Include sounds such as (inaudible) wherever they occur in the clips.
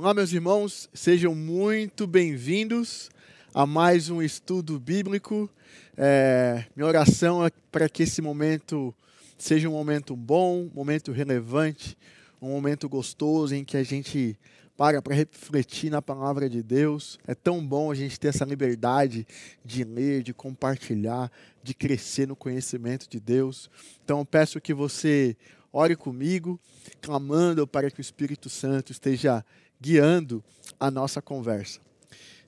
Olá, meus irmãos, sejam muito bem-vindos a mais um estudo bíblico. É, minha oração é para que esse momento seja um momento bom, um momento relevante, um momento gostoso em que a gente para para refletir na palavra de Deus. É tão bom a gente ter essa liberdade de ler, de compartilhar, de crescer no conhecimento de Deus. Então, eu peço que você ore comigo, clamando para que o Espírito Santo esteja guiando a nossa conversa.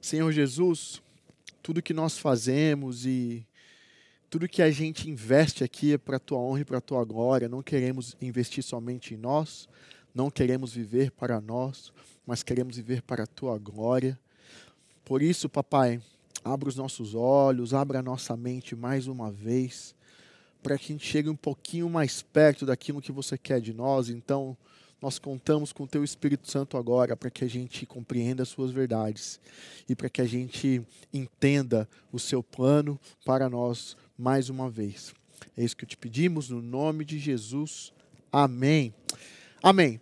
Senhor Jesus, tudo que nós fazemos e tudo que a gente investe aqui é para a tua honra e para a tua glória. Não queremos investir somente em nós, não queremos viver para nós, mas queremos viver para a tua glória. Por isso, papai, abra os nossos olhos, abra a nossa mente mais uma vez, para que a gente chegue um pouquinho mais perto daquilo que você quer de nós. Então, nós contamos com o Teu Espírito Santo agora para que a gente compreenda as Suas verdades e para que a gente entenda o Seu plano para nós mais uma vez. É isso que te pedimos, no nome de Jesus. Amém. Amém.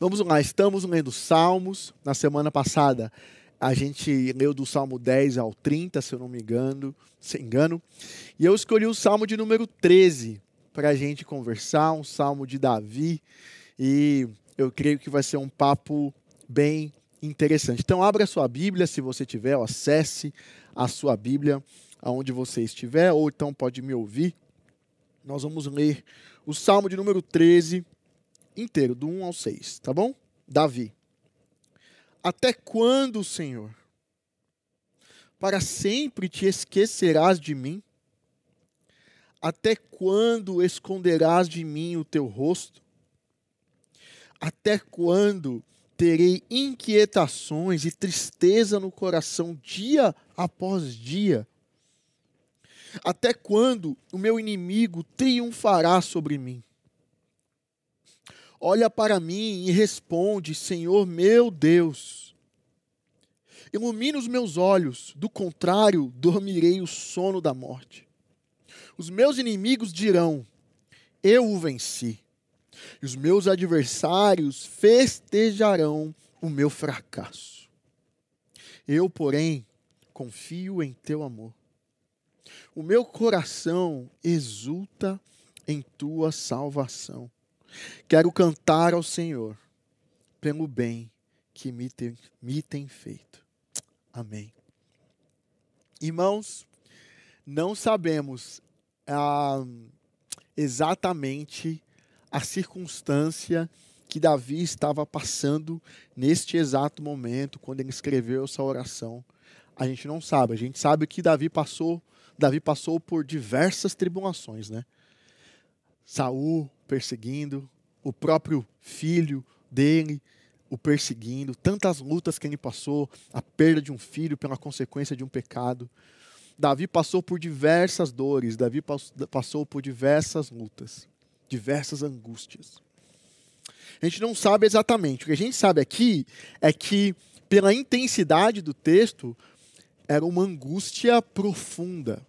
Vamos lá, estamos lendo Salmos. Na semana passada, a gente leu do Salmo 10 ao 30, se eu não me engano. Se engano. E eu escolhi o Salmo de número 13 para a gente conversar, um Salmo de Davi. E eu creio que vai ser um papo bem interessante. Então, abra sua Bíblia, se você tiver, ou acesse a sua Bíblia aonde você estiver, ou então pode me ouvir. Nós vamos ler o Salmo de número 13 inteiro, do 1 ao 6, tá bom? Davi. Até quando, Senhor? Para sempre te esquecerás de mim? Até quando esconderás de mim o teu rosto? Até quando terei inquietações e tristeza no coração dia após dia? Até quando o meu inimigo triunfará sobre mim? Olha para mim e responde: Senhor meu Deus. Ilumina os meus olhos, do contrário, dormirei o sono da morte. Os meus inimigos dirão: Eu o venci e os meus adversários festejarão o meu fracasso. Eu, porém, confio em teu amor. O meu coração exulta em tua salvação. Quero cantar ao Senhor pelo bem que me tem, me tem feito. Amém. Irmãos, não sabemos ah, exatamente a circunstância que Davi estava passando neste exato momento, quando ele escreveu essa oração. A gente não sabe, a gente sabe que Davi passou, Davi passou por diversas tribulações, né? Saul perseguindo, o próprio filho dele o perseguindo, tantas lutas que ele passou, a perda de um filho pela consequência de um pecado. Davi passou por diversas dores, Davi passou por diversas lutas diversas angústias. A gente não sabe exatamente. O que a gente sabe aqui é que, pela intensidade do texto, era uma angústia profunda.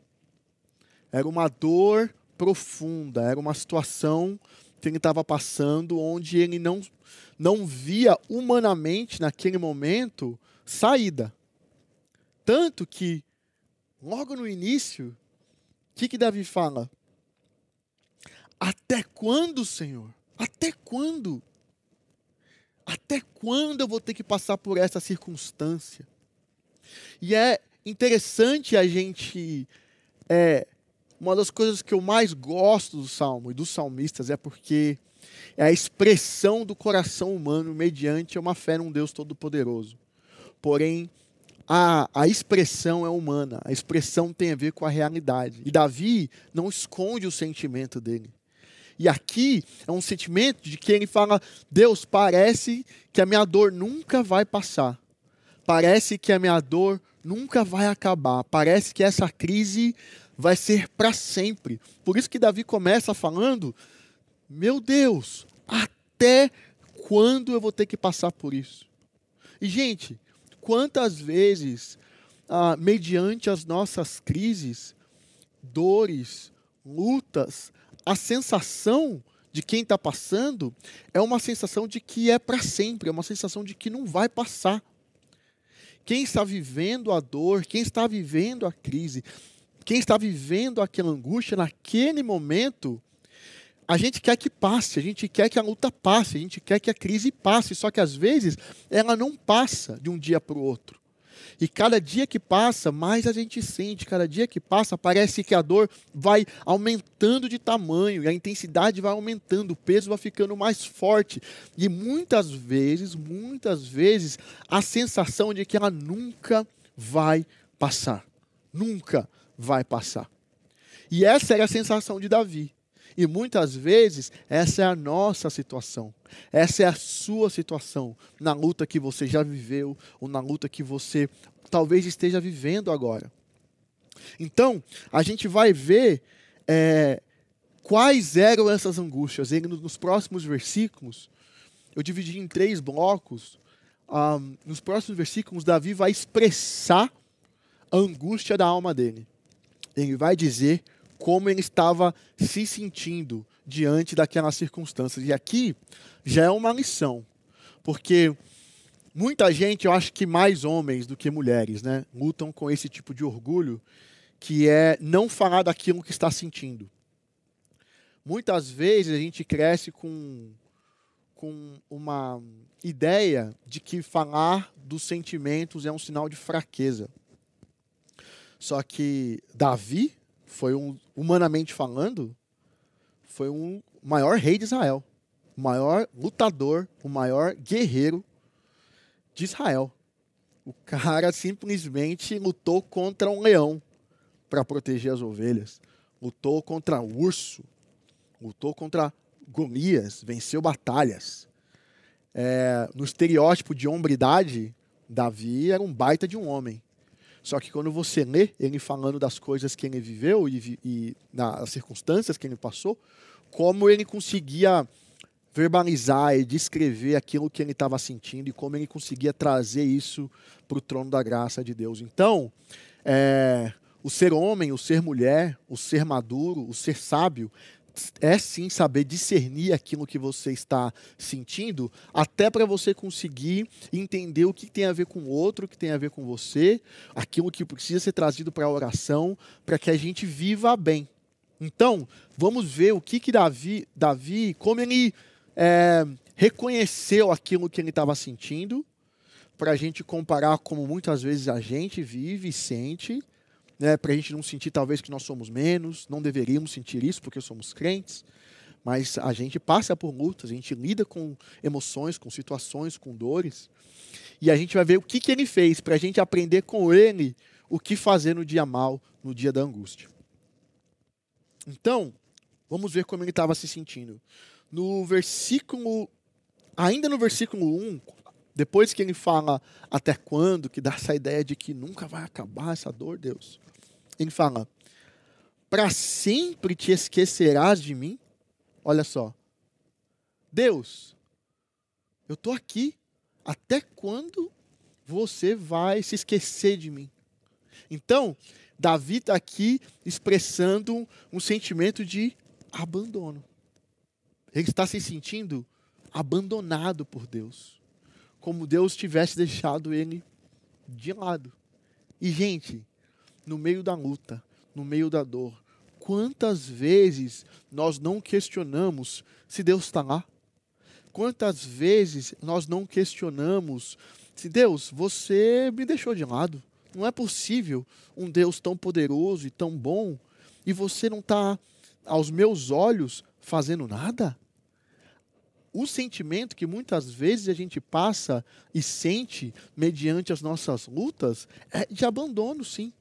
Era uma dor profunda, era uma situação que ele estava passando onde ele não, não via humanamente, naquele momento, saída. Tanto que, logo no início, o que, que Davi fala? Até quando, Senhor? Até quando? Até quando eu vou ter que passar por essa circunstância? E é interessante a gente. É, uma das coisas que eu mais gosto do salmo e dos salmistas é porque é a expressão do coração humano mediante uma fé num Deus todo-poderoso. Porém, a, a expressão é humana, a expressão tem a ver com a realidade. E Davi não esconde o sentimento dele. E aqui é um sentimento de que ele fala: Deus, parece que a minha dor nunca vai passar. Parece que a minha dor nunca vai acabar. Parece que essa crise vai ser para sempre. Por isso que Davi começa falando: Meu Deus, até quando eu vou ter que passar por isso? E, gente, quantas vezes, ah, mediante as nossas crises, dores, lutas, a sensação de quem está passando é uma sensação de que é para sempre, é uma sensação de que não vai passar. Quem está vivendo a dor, quem está vivendo a crise, quem está vivendo aquela angústia naquele momento, a gente quer que passe, a gente quer que a luta passe, a gente quer que a crise passe, só que às vezes ela não passa de um dia para o outro. E cada dia que passa, mais a gente sente. Cada dia que passa, parece que a dor vai aumentando de tamanho, e a intensidade vai aumentando, o peso vai ficando mais forte. E muitas vezes, muitas vezes, a sensação de que ela nunca vai passar. Nunca vai passar. E essa era a sensação de Davi. E muitas vezes essa é a nossa situação. Essa é a sua situação na luta que você já viveu, ou na luta que você talvez esteja vivendo agora. Então, a gente vai ver é, quais eram essas angústias. nos próximos versículos, eu dividi em três blocos. Um, nos próximos versículos, Davi vai expressar a angústia da alma dele. Ele vai dizer como ele estava se sentindo diante daquelas circunstâncias. E aqui já é uma lição, porque Muita gente, eu acho que mais homens do que mulheres, né, lutam com esse tipo de orgulho, que é não falar daquilo que está sentindo. Muitas vezes a gente cresce com, com uma ideia de que falar dos sentimentos é um sinal de fraqueza. Só que Davi foi um, humanamente falando, foi um maior rei de Israel, o maior lutador, o maior guerreiro de Israel. O cara simplesmente lutou contra um leão para proteger as ovelhas, lutou contra o urso, lutou contra Golias, venceu batalhas. É, no estereótipo de hombridade, Davi era um baita de um homem. Só que quando você lê ele falando das coisas que ele viveu e, e nas circunstâncias que ele passou, como ele conseguia verbalizar e descrever aquilo que ele estava sentindo e como ele conseguia trazer isso para o trono da graça de Deus. Então, é, o ser homem, o ser mulher, o ser maduro, o ser sábio, é sim saber discernir aquilo que você está sentindo, até para você conseguir entender o que tem a ver com o outro, o que tem a ver com você, aquilo que precisa ser trazido para a oração, para que a gente viva bem. Então, vamos ver o que, que Davi, Davi, como ele é, reconheceu aquilo que ele estava sentindo, para a gente comparar como muitas vezes a gente vive e sente, né, para a gente não sentir talvez que nós somos menos, não deveríamos sentir isso porque somos crentes, mas a gente passa por lutas, a gente lida com emoções, com situações, com dores, e a gente vai ver o que, que ele fez para a gente aprender com ele o que fazer no dia mal, no dia da angústia. Então, vamos ver como ele estava se sentindo no versículo. Ainda no versículo 1, depois que ele fala até quando, que dá essa ideia de que nunca vai acabar essa dor, Deus. Ele fala: Para sempre te esquecerás de mim. Olha só. Deus, eu tô aqui. Até quando você vai se esquecer de mim? Então, Davi está aqui expressando um sentimento de abandono. Ele está se sentindo abandonado por Deus, como Deus tivesse (laughs) deixado ele de lado. E, gente, no meio da luta, no meio da dor, quantas vezes nós não questionamos se Deus está lá? Quantas vezes nós não questionamos se Deus, você me deixou de lado? Não é possível um Deus tão poderoso e tão bom e você não está, aos meus olhos, fazendo nada? O sentimento que muitas vezes a gente passa e sente mediante as nossas lutas é de abandono, sim.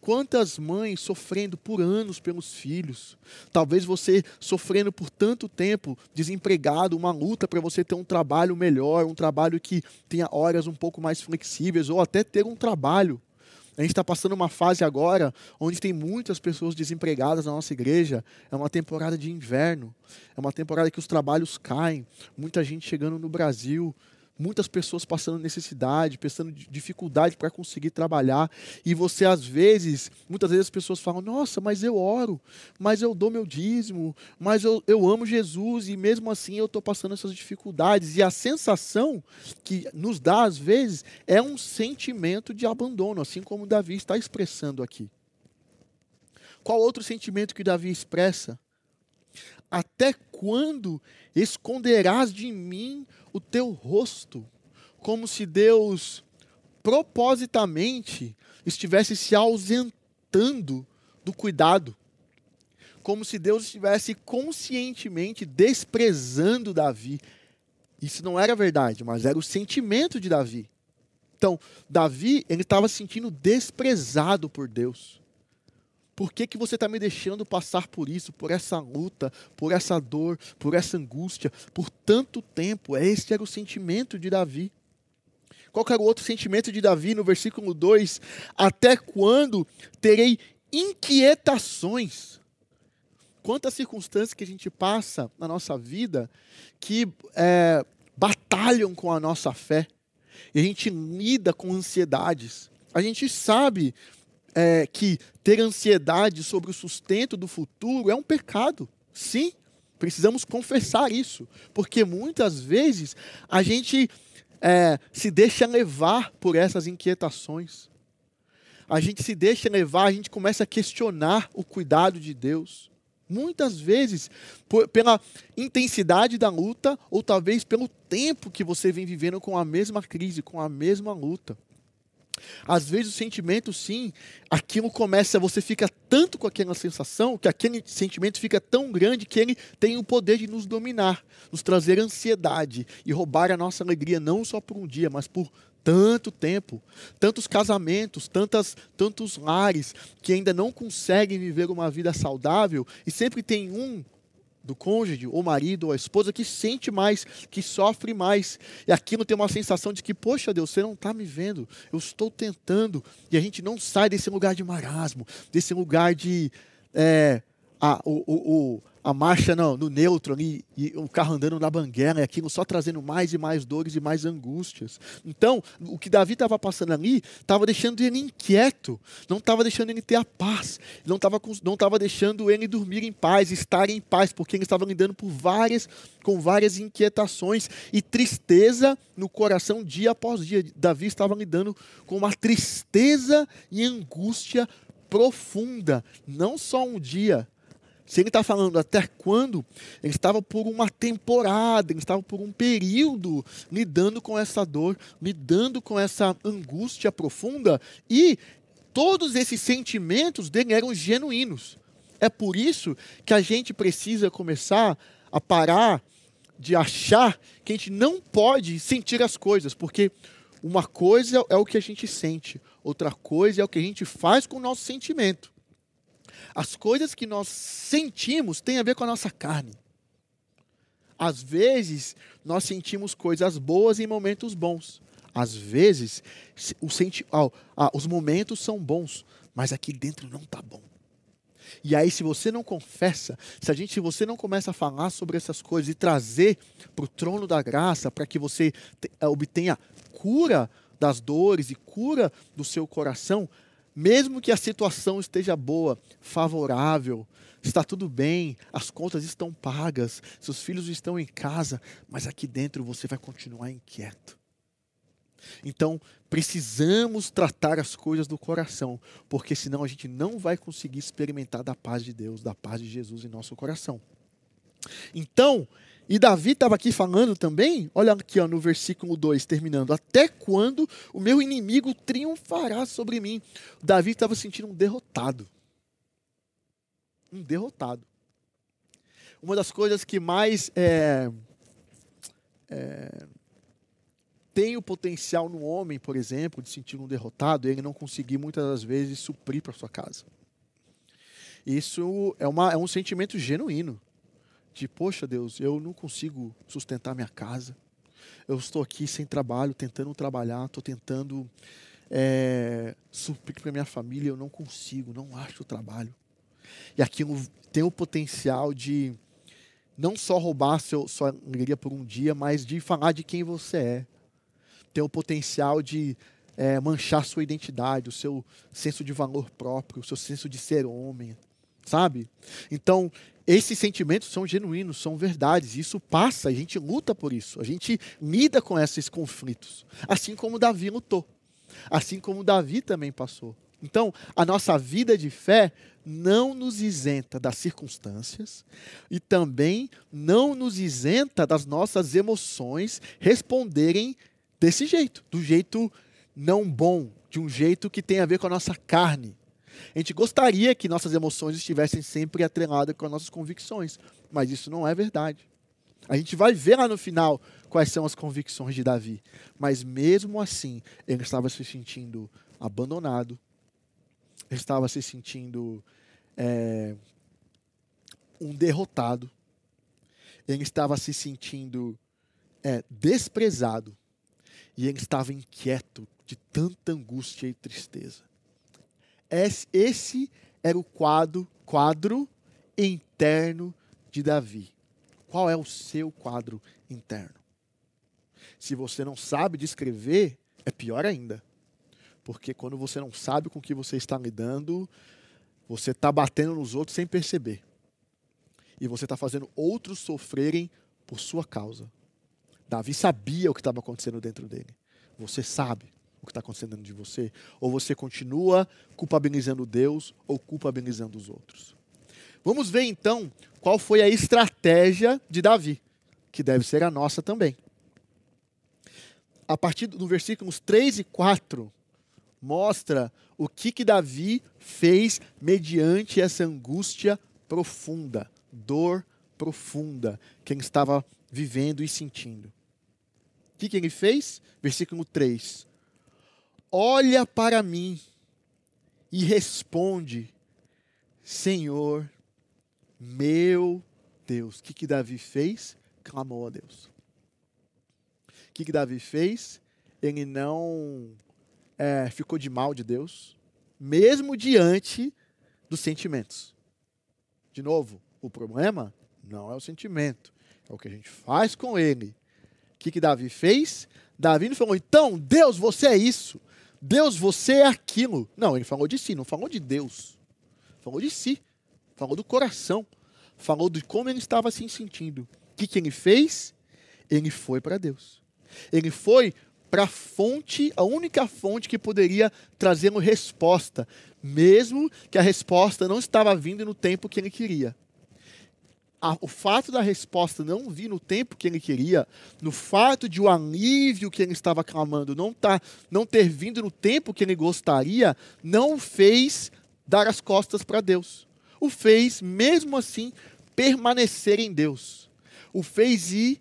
Quantas mães sofrendo por anos pelos filhos? Talvez você sofrendo por tanto tempo, desempregado, uma luta para você ter um trabalho melhor, um trabalho que tenha horas um pouco mais flexíveis, ou até ter um trabalho a gente está passando uma fase agora onde tem muitas pessoas desempregadas na nossa igreja. É uma temporada de inverno, é uma temporada que os trabalhos caem, muita gente chegando no Brasil, muitas pessoas passando necessidade, passando dificuldade para conseguir trabalhar. E você, às vezes, muitas vezes as pessoas falam: Nossa, mas eu oro, mas eu dou meu dízimo, mas eu, eu amo Jesus e mesmo assim eu estou passando essas dificuldades. E a sensação que nos dá, às vezes, é um sentimento de abandono, assim como Davi está expressando aqui. Qual outro sentimento que Davi expressa? Até quando esconderás de mim o teu rosto, como se Deus propositamente estivesse se ausentando do cuidado, como se Deus estivesse conscientemente desprezando Davi. Isso não era verdade, mas era o sentimento de Davi. Então, Davi, ele estava se sentindo desprezado por Deus. Por que, que você está me deixando passar por isso, por essa luta, por essa dor, por essa angústia, por tanto tempo? É, este era o sentimento de Davi. Qual era o outro sentimento de Davi no versículo 2? Até quando terei inquietações? Quantas circunstâncias que a gente passa na nossa vida que é, batalham com a nossa fé. E a gente lida com ansiedades. A gente sabe é, que ter ansiedade sobre o sustento do futuro é um pecado. Sim, precisamos confessar isso, porque muitas vezes a gente é, se deixa levar por essas inquietações. A gente se deixa levar, a gente começa a questionar o cuidado de Deus. Muitas vezes, por, pela intensidade da luta, ou talvez pelo tempo que você vem vivendo com a mesma crise, com a mesma luta. Às vezes o sentimento, sim, aquilo começa, você fica tanto com aquela sensação, que aquele sentimento fica tão grande que ele tem o poder de nos dominar, nos trazer ansiedade e roubar a nossa alegria não só por um dia, mas por tanto tempo, tantos casamentos, tantas, tantos lares que ainda não conseguem viver uma vida saudável e sempre tem um do cônjuge, ou marido, ou a esposa, que sente mais, que sofre mais. E aquilo tem uma sensação de que, poxa Deus, você não está me vendo, eu estou tentando. E a gente não sai desse lugar de marasmo, desse lugar de é, a, o, o, a marcha no, no neutro ali, e o carro andando na banguela, e aquilo só trazendo mais e mais dores e mais angústias. Então, o que Davi estava passando ali estava deixando ele inquieto, não estava deixando ele ter a paz, não estava não tava deixando ele dormir em paz, estar em paz, porque ele estava lidando por várias, com várias inquietações e tristeza no coração dia após dia. Davi estava lidando com uma tristeza e angústia profunda, não só um dia, se ele está falando até quando, ele estava por uma temporada, ele estava por um período lidando com essa dor, lidando com essa angústia profunda, e todos esses sentimentos dele eram genuínos. É por isso que a gente precisa começar a parar de achar que a gente não pode sentir as coisas, porque uma coisa é o que a gente sente, outra coisa é o que a gente faz com o nosso sentimento. As coisas que nós sentimos têm a ver com a nossa carne. Às vezes, nós sentimos coisas boas em momentos bons. Às vezes, senti... ah, os momentos são bons, mas aqui dentro não está bom. E aí, se você não confessa, se a gente, se você não começa a falar sobre essas coisas e trazer para o trono da graça, para que você te, obtenha cura das dores e cura do seu coração, mesmo que a situação esteja boa, favorável, está tudo bem, as contas estão pagas, seus filhos estão em casa, mas aqui dentro você vai continuar inquieto. Então, precisamos tratar as coisas do coração, porque senão a gente não vai conseguir experimentar da paz de Deus, da paz de Jesus em nosso coração. Então, e Davi estava aqui falando também, olha aqui ó, no versículo 2, terminando: Até quando o meu inimigo triunfará sobre mim? Davi estava sentindo um derrotado. Um derrotado. Uma das coisas que mais é, é, tem o potencial no homem, por exemplo, de sentir um derrotado, é ele não conseguir muitas das vezes suprir para sua casa. Isso é, uma, é um sentimento genuíno de poxa Deus, eu não consigo sustentar minha casa, eu estou aqui sem trabalho, tentando trabalhar, estou tentando é, suprir para minha família, eu não consigo, não acho trabalho. E aqui tem o potencial de não só roubar seu, sua alegria por um dia, mas de falar de quem você é. Tem o potencial de é, manchar sua identidade, o seu senso de valor próprio, o seu senso de ser homem, sabe? Então, esses sentimentos são genuínos, são verdades. Isso passa, a gente luta por isso. A gente lida com esses conflitos. Assim como Davi lutou. Assim como Davi também passou. Então, a nossa vida de fé não nos isenta das circunstâncias e também não nos isenta das nossas emoções responderem desse jeito, do jeito não bom, de um jeito que tem a ver com a nossa carne, a gente gostaria que nossas emoções estivessem sempre atreladas com as nossas convicções, mas isso não é verdade. A gente vai ver lá no final quais são as convicções de Davi, mas mesmo assim, ele estava se sentindo abandonado, ele estava se sentindo é, um derrotado, ele estava se sentindo é, desprezado e ele estava inquieto de tanta angústia e tristeza. Esse era o quadro, quadro interno de Davi. Qual é o seu quadro interno? Se você não sabe descrever, é pior ainda. Porque quando você não sabe com que você está lidando, você está batendo nos outros sem perceber. E você está fazendo outros sofrerem por sua causa. Davi sabia o que estava acontecendo dentro dele. Você sabe o que está acontecendo dentro de você? Ou você continua culpabilizando Deus ou culpabilizando os outros? Vamos ver então qual foi a estratégia de Davi, que deve ser a nossa também. A partir do versículos 3 e 4, mostra o que, que Davi fez mediante essa angústia profunda, dor profunda, que ele estava vivendo e sentindo. O que, que ele fez? Versículo 3 olha para mim e responde: Senhor, meu Deus. O que, que Davi fez? Clamou a Deus. O que, que Davi fez? Ele não é, ficou de mal de Deus, mesmo diante dos sentimentos. De novo, o problema não é o sentimento, é o que a gente faz com ele. O que, que Davi fez? Davi não falou, então, Deus, você é isso. Deus, você é aquilo. Não, ele falou de si, não falou de Deus. Falou de si, falou do coração, falou de como ele estava se sentindo. O que, que ele fez? Ele foi para Deus. Ele foi para a fonte, a única fonte que poderia trazer uma resposta, mesmo que a resposta não estava vindo no tempo que ele queria a, o fato da resposta não vir no tempo que ele queria, no fato de o alívio que ele estava clamando não, tá, não ter vindo no tempo que ele gostaria, não fez dar as costas para Deus. O fez, mesmo assim, permanecer em Deus. O fez ir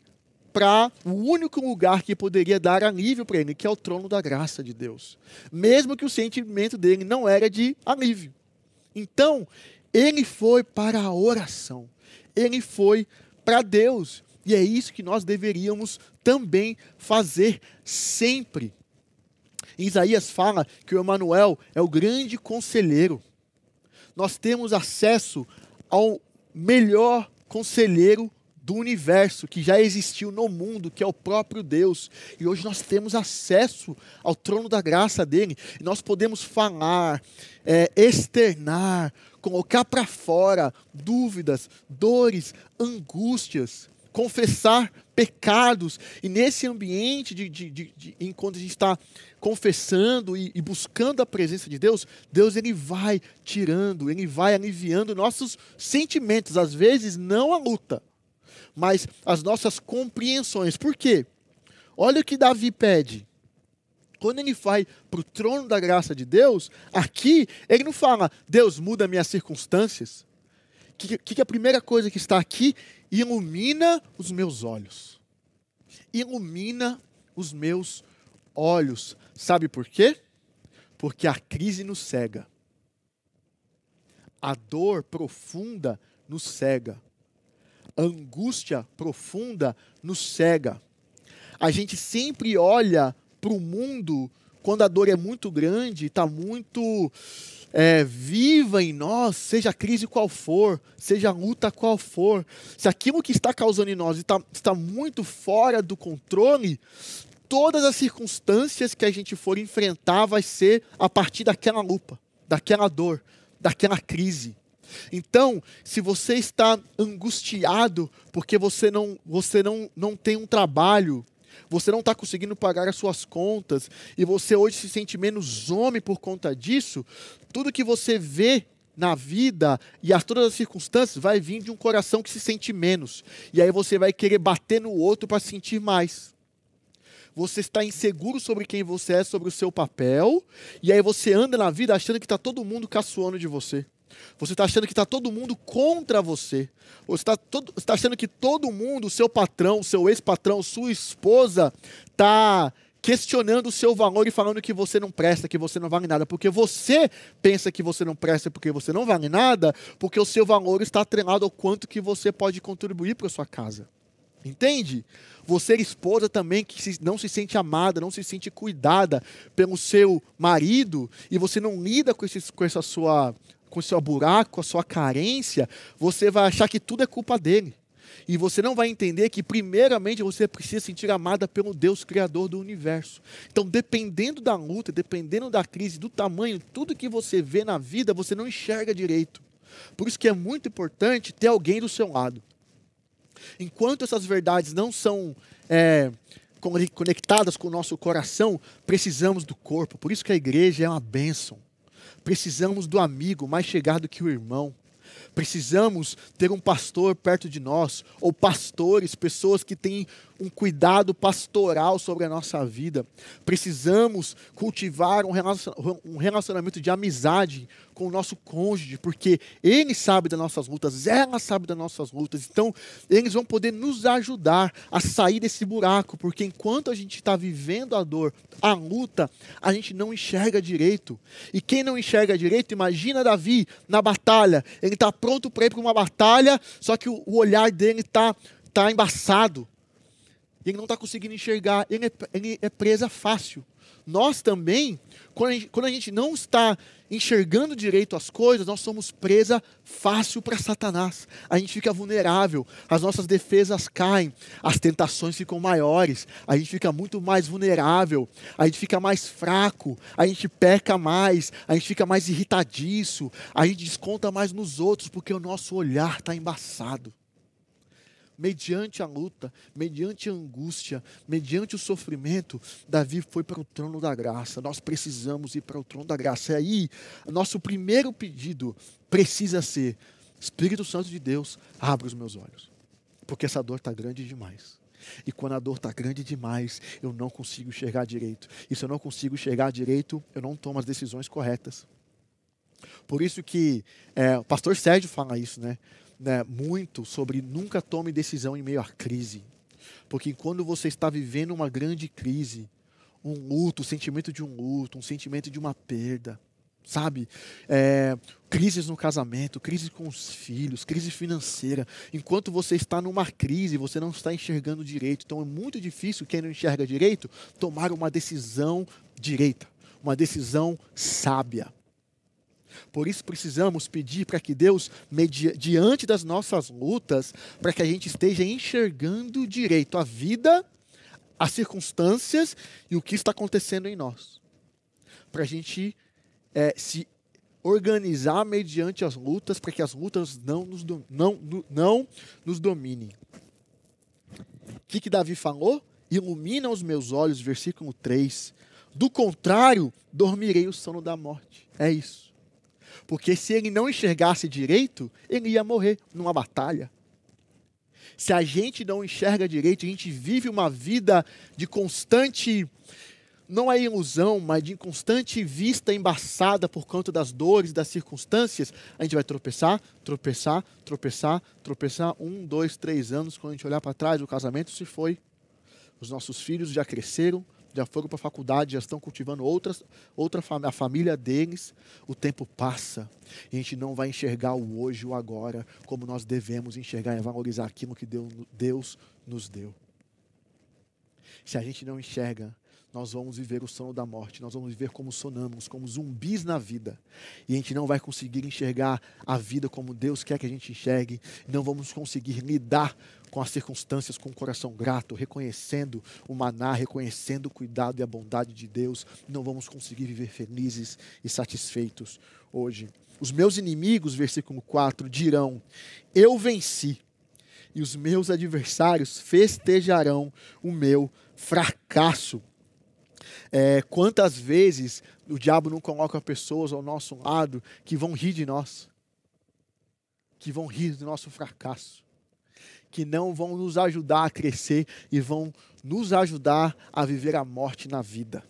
para o único lugar que poderia dar alívio para ele, que é o trono da graça de Deus. Mesmo que o sentimento dele não era de alívio. Então, ele foi para a oração ele foi para Deus. E é isso que nós deveríamos também fazer sempre. Isaías fala que o Emanuel é o grande conselheiro. Nós temos acesso ao melhor conselheiro do universo que já existiu no mundo, que é o próprio Deus. E hoje nós temos acesso ao trono da graça dele. E nós podemos falar, é, externar colocar para fora dúvidas, dores, angústias, confessar pecados. E nesse ambiente de, de, de, de enquanto a gente está confessando e, e, buscando a presença de Deus, Deus ele vai tirando, ele vai aliviando nossos sentimentos. Às vezes não a luta, mas as nossas compreensões. Por quê? Olha o que Davi pede quando ele vai para o trono da graça de Deus, aqui ele não fala, Deus muda minhas circunstâncias. O que, que, a primeira coisa que está aqui? Ilumina os meus olhos. Ilumina os meus olhos. Sabe por quê? Porque a crise nos cega. A dor profunda nos cega. A angústia profunda nos cega. A gente sempre olha para o mundo, quando a dor é muito grande, está muito é, viva em nós, seja a crise qual for, seja a luta qual for, se aquilo que está causando em nós está, está muito fora do controle, todas as circunstâncias que a gente for enfrentar vai ser a partir daquela lupa, daquela dor, daquela crise. Então, se você está angustiado porque você não, você não, não tem um trabalho, você não está conseguindo pagar as suas contas e você hoje se sente menos homem por conta disso, tudo que você vê na vida e as todas as circunstâncias vai vir de um coração que se sente menos. E aí você vai querer bater no outro para sentir mais. Você está inseguro sobre quem você é, sobre o seu papel, e aí você anda na vida achando que está todo mundo caçoando de você. Você está achando que está todo mundo contra você. você está tá achando que todo mundo, seu patrão, seu ex-patrão, sua esposa, está questionando o seu valor e falando que você não presta, que você não vale nada. Porque você pensa que você não presta porque você não vale nada, porque o seu valor está atrelado ao quanto que você pode contribuir para sua casa. Entende? Você, esposa também, que não se sente amada, não se sente cuidada pelo seu marido, e você não lida com, esses com essa sua com o seu buraco, com a sua carência, você vai achar que tudo é culpa dele. E você não vai entender que, primeiramente, você precisa sentir amada pelo Deus Criador do universo. Então, dependendo da luta, dependendo da crise, do tamanho, tudo que você vê na vida, você não enxerga direito. Por isso que é muito importante ter alguém do seu lado. Enquanto essas verdades não são é, conectadas com o nosso coração, precisamos do corpo. Por isso que a igreja é uma bênção. Precisamos do amigo mais chegado que o irmão. Precisamos ter um pastor perto de nós, ou pastores, pessoas que têm um cuidado pastoral sobre a nossa vida. Precisamos cultivar um relacionamento de amizade com o nosso cônjuge, porque ele sabe das nossas lutas, ela sabe das nossas lutas. Então, eles vão poder nos ajudar a sair desse buraco, porque enquanto a gente está vivendo a dor, a luta, a gente não enxerga direito. E quem não enxerga direito, imagina Davi na batalha. Ele está pronto para ir para uma batalha, só que o olhar dele está está embaçado, e ele não está conseguindo enxergar, ele é, ele é presa fácil. Nós também, quando a, gente, quando a gente não está enxergando direito as coisas, nós somos presa fácil para Satanás. A gente fica vulnerável, as nossas defesas caem, as tentações ficam maiores, a gente fica muito mais vulnerável, a gente fica mais fraco, a gente peca mais, a gente fica mais irritadiço, a gente desconta mais nos outros, porque o nosso olhar está embaçado mediante a luta, mediante a angústia, mediante o sofrimento, Davi foi para o trono da graça. Nós precisamos ir para o trono da graça. E aí, nosso primeiro pedido precisa ser: Espírito Santo de Deus, abra os meus olhos, porque essa dor está grande demais. E quando a dor está grande demais, eu não consigo enxergar direito. E se eu não consigo enxergar direito, eu não tomo as decisões corretas. Por isso que é, o pastor Sérgio fala isso, né? né, muito sobre nunca tome decisão em meio à crise. Porque quando você está vivendo uma grande crise, um luto, o um sentimento de um luto, um sentimento de uma perda, sabe? É, crises no casamento, crise com os filhos, crise financeira. Enquanto você está numa crise, você não está enxergando direito. Então é muito difícil quem não enxerga direito tomar uma decisão direita, uma decisão sábia. Por isso precisamos pedir para que Deus, diante das nossas lutas, para que a gente esteja enxergando direito a vida, as circunstâncias e o que está acontecendo em nós. Para a gente é, se organizar mediante as lutas, para que as lutas não nos, do, não, não nos dominem. O que, que Davi falou? Ilumina os meus olhos, versículo 3. Do contrário, dormirei o sono da morte. É isso. Porque se ele não enxergasse direito, ele ia morrer numa batalha. Se a gente não enxerga direito, a gente vive uma vida de constante não é ilusão, mas de constante vista embaçada por conta das dores, das circunstâncias, a gente vai tropeçar, tropeçar, tropeçar, tropeçar. Um, dois, três anos, quando a gente olhar para trás, o casamento se foi, os nossos filhos já cresceram, já foram para a faculdade, já estão cultivando outras, outra fam a família deles. O tempo passa e a gente não vai enxergar o hoje, o agora, como nós devemos enxergar e valorizar aquilo que Deus, Deus nos deu. Se a gente não enxerga nós vamos viver o sono da morte, nós vamos viver como sonamos, como zumbis na vida. E a gente não vai conseguir enxergar a vida como Deus quer que a gente enxergue, não vamos conseguir lidar com as circunstâncias com o coração grato, reconhecendo o maná, reconhecendo o cuidado e a bondade de Deus, não vamos conseguir viver felizes e satisfeitos hoje. Os meus inimigos, versículo 4, dirão: Eu venci, e os meus adversários festejarão o meu fracasso. É, quantas vezes o diabo não coloca pessoas ao nosso lado que vão rir de nós, que vão rir do nosso fracasso, que não vão nos ajudar a crescer e vão nos ajudar a viver a morte na vida.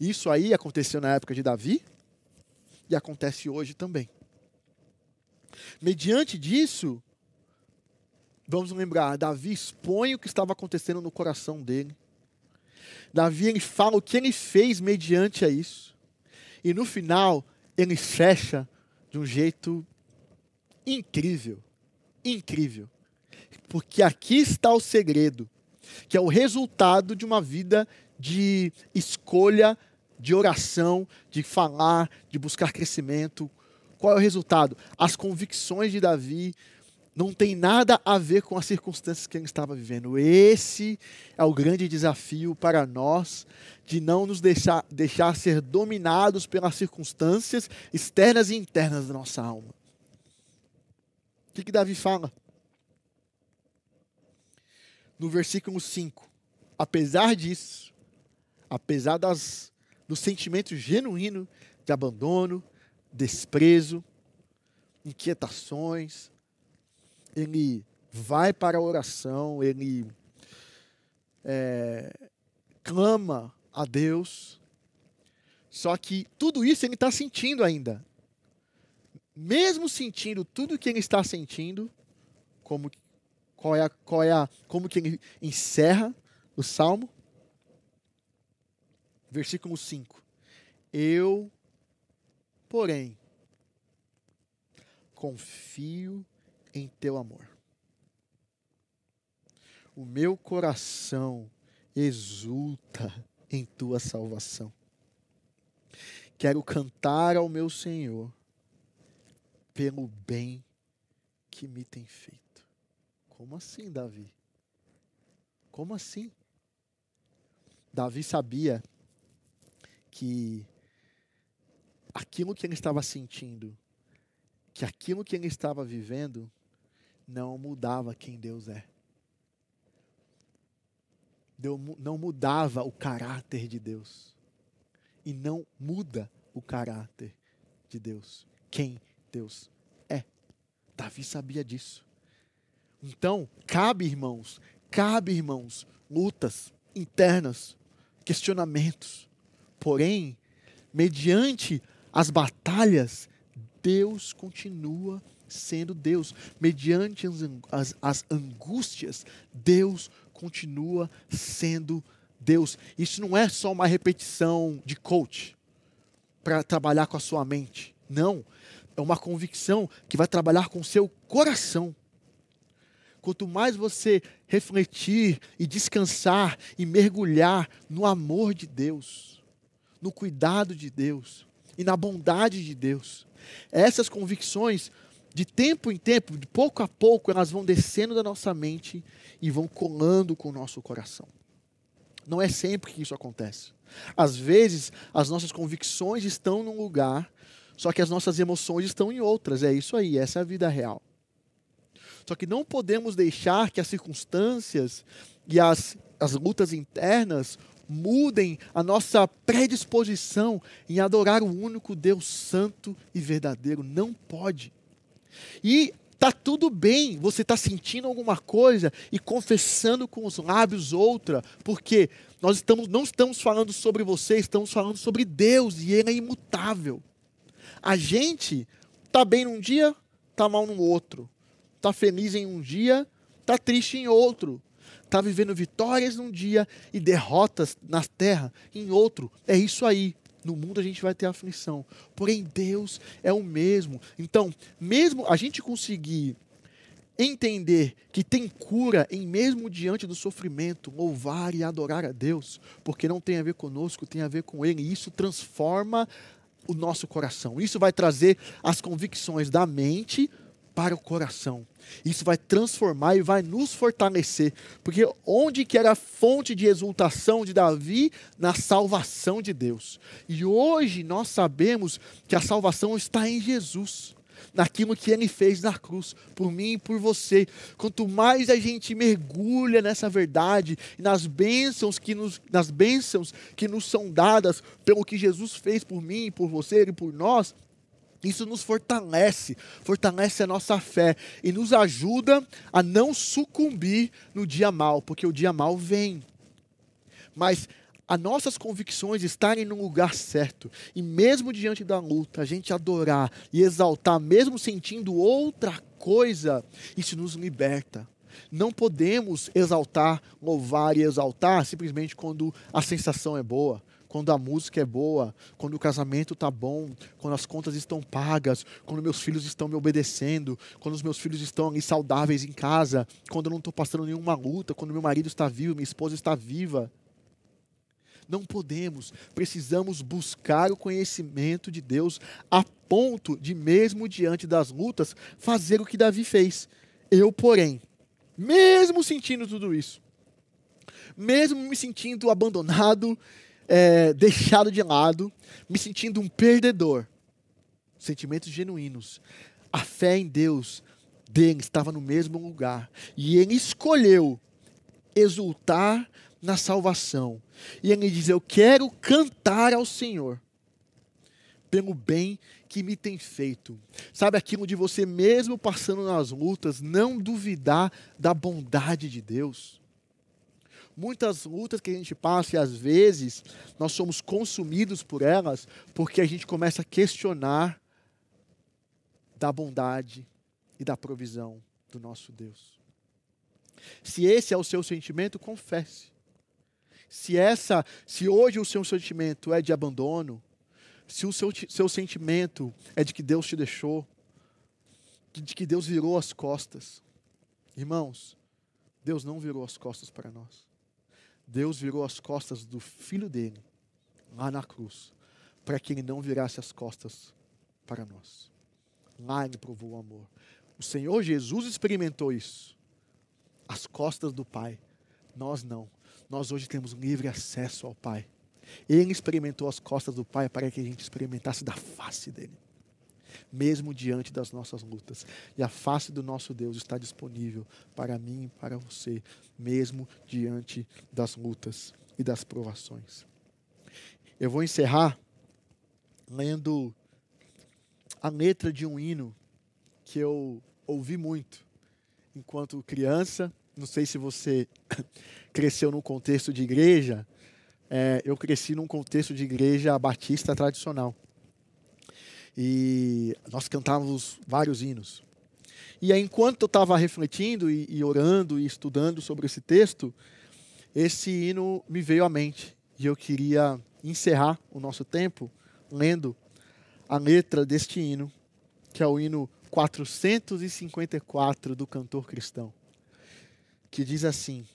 Isso aí aconteceu na época de Davi e acontece hoje também. Mediante disso, vamos lembrar, Davi expõe o que estava acontecendo no coração dele Davi ele fala o que ele fez mediante a isso. E no final, ele fecha de um jeito incrível. Incrível. Porque aqui está o segredo, que é o resultado de uma vida de escolha, de oração, de falar, de buscar crescimento. Qual é o resultado? As convicções de Davi não tem nada a ver com as circunstâncias que ele estava vivendo. Esse é o grande desafio para nós de não nos deixar, deixar ser dominados pelas circunstâncias externas e internas da nossa alma. O que, que Davi fala? No versículo 5. Apesar disso, apesar das, do sentimento genuíno de abandono, desprezo, inquietações, ele vai para a oração, ele é, clama a Deus. Só que tudo isso ele está sentindo ainda. Mesmo sentindo tudo que ele está sentindo, como qual é a, qual é a, como que ele encerra o salmo? Versículo 5. Eu, porém, confio em teu amor. O meu coração exulta em tua salvação. Quero cantar ao meu Senhor pelo bem que me tem feito. Como assim, Davi? Como assim? Davi sabia que aquilo que ele estava sentindo, que aquilo que ele estava vivendo, não mudava quem Deus é. Deus não mudava o caráter de Deus. E não muda o caráter de Deus. Quem Deus é. Davi sabia disso. Então, cabe, irmãos, cabe, irmãos, lutas internas, questionamentos. Porém, mediante as batalhas, Deus continua sendo Deus. Mediante as, as, as angústias, Deus continua sendo Deus. Isso não é só uma repetição de coach para trabalhar com a sua mente. Não. É uma convicção que vai trabalhar com o seu coração. Quanto mais você refletir e descansar e mergulhar no amor de Deus, no cuidado de Deus e na bondade de Deus, essas convicções de tempo em tempo, de pouco a pouco, elas vão descendo da nossa mente e vão colando com o nosso coração. Não é sempre que isso acontece. Às vezes, as nossas convicções estão num lugar, só que as nossas emoções estão em outras. É isso aí, essa é a vida real. Só que não podemos deixar que as circunstâncias e as, as lutas internas mudem a nossa predisposição em adorar o único Deus Santo e verdadeiro. Não pode. E tá tudo bem, você tá sentindo alguma coisa e confessando com os lábios outra, porque nós estamos, não estamos falando sobre você, estamos falando sobre Deus e ele é imutável. A gente tá bem num dia, tá mal no outro. Tá feliz em um dia, tá triste em outro. Tá vivendo vitórias num dia e derrotas na terra em outro. É isso aí. No mundo a gente vai ter aflição. Porém, Deus é o mesmo. Então, mesmo a gente conseguir entender que tem cura em mesmo diante do sofrimento, louvar e adorar a Deus, porque não tem a ver conosco, tem a ver com Ele. E isso transforma o nosso coração. Isso vai trazer as convicções da mente para o coração. Isso vai transformar e vai nos fortalecer, porque onde que era a fonte de exultação de Davi na salvação de Deus. E hoje nós sabemos que a salvação está em Jesus naquilo que ele fez na cruz, por mim e por você. Quanto mais a gente mergulha nessa verdade nas bênçãos que nos, nas bênçãos que nos são dadas pelo que Jesus fez por mim, por você e por nós, isso nos fortalece, fortalece a nossa fé e nos ajuda a não sucumbir no dia mal, porque o dia mal vem. Mas as nossas convicções estarem no lugar certo e mesmo diante da luta, a gente adorar e exaltar, mesmo sentindo outra coisa, isso nos liberta. Não podemos exaltar, louvar e exaltar simplesmente quando a sensação é boa, quando a música é boa, quando o casamento está bom, quando as contas estão pagas, quando meus filhos estão me obedecendo, quando os meus filhos estão ali saudáveis em casa, quando eu não estou passando nenhuma luta, quando meu marido está vivo, minha esposa está viva. Não podemos, precisamos buscar o conhecimento de Deus a ponto de, mesmo diante das lutas, fazer o que Davi fez. Eu, porém, mesmo sentindo tudo isso, mesmo me sentindo abandonado é, deixado de lado, me sentindo um perdedor. Sentimentos genuínos. A fé em Deus dele estava no mesmo lugar. E ele escolheu exultar na salvação. E ele diz: Eu quero cantar ao Senhor pelo bem que me tem feito. Sabe aquilo de você mesmo passando nas lutas, não duvidar da bondade de Deus? muitas lutas que a gente passa e às vezes nós somos consumidos por elas porque a gente começa a questionar da bondade e da provisão do nosso Deus. Se esse é o seu sentimento, confesse. Se essa, se hoje o seu sentimento é de abandono, se o seu, seu sentimento é de que Deus te deixou, de que Deus virou as costas. Irmãos, Deus não virou as costas para nós. Deus virou as costas do filho dele, lá na cruz, para que ele não virasse as costas para nós. Lá ele provou o amor. O Senhor Jesus experimentou isso. As costas do Pai. Nós não. Nós hoje temos livre acesso ao Pai. Ele experimentou as costas do Pai para que a gente experimentasse da face dele mesmo diante das nossas lutas. E a face do nosso Deus está disponível para mim e para você, mesmo diante das lutas e das provações. Eu vou encerrar lendo a letra de um hino que eu ouvi muito enquanto criança. Não sei se você (coughs) cresceu num contexto de igreja. É, eu cresci num contexto de igreja batista tradicional. E nós cantávamos vários hinos. E aí, enquanto eu estava refletindo e, e, orando e estudando sobre esse texto, esse hino me veio à mente. E eu queria encerrar o nosso tempo lendo a letra deste hino, que é o hino 454 do cantor cristão, que diz assim: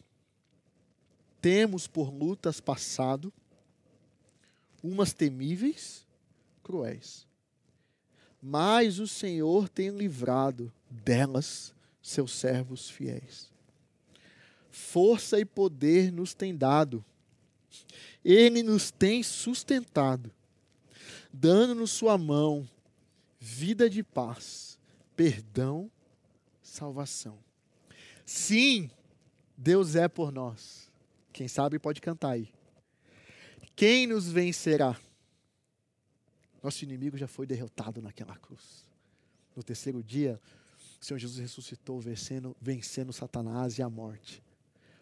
Temos por lutas passado, umas temíveis, cruéis mas o Senhor tem livrado delas seus servos fiéis. Força e poder nos tem dado, ele nos tem sustentado, dando-nos sua mão, vida de paz, perdão, salvação. Sim, Deus é por nós. Quem sabe pode cantar aí. Quem nos vencerá? Nosso inimigo já foi derrotado naquela cruz. No terceiro dia, o Senhor Jesus ressuscitou, vencendo, vencendo Satanás e a morte.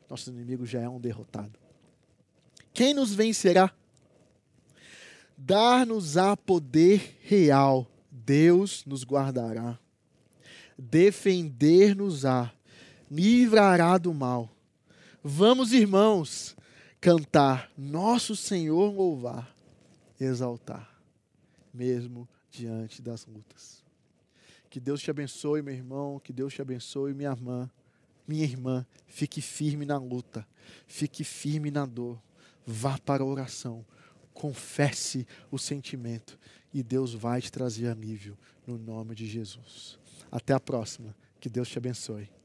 Nosso inimigo já é um derrotado. Quem nos vencerá? Dar-nos-á poder real. Deus nos guardará. Defender-nos-á. Livrará do mal. Vamos, irmãos, cantar, nosso Senhor louvar, exaltar mesmo diante das lutas. Que Deus te abençoe, meu irmão, que Deus te abençoe, minha irmã. Minha irmã, fique firme na luta, fique firme na dor. Vá para a oração, confesse o sentimento e Deus vai te trazer alívio no nome de Jesus. Até a próxima. Que Deus te abençoe.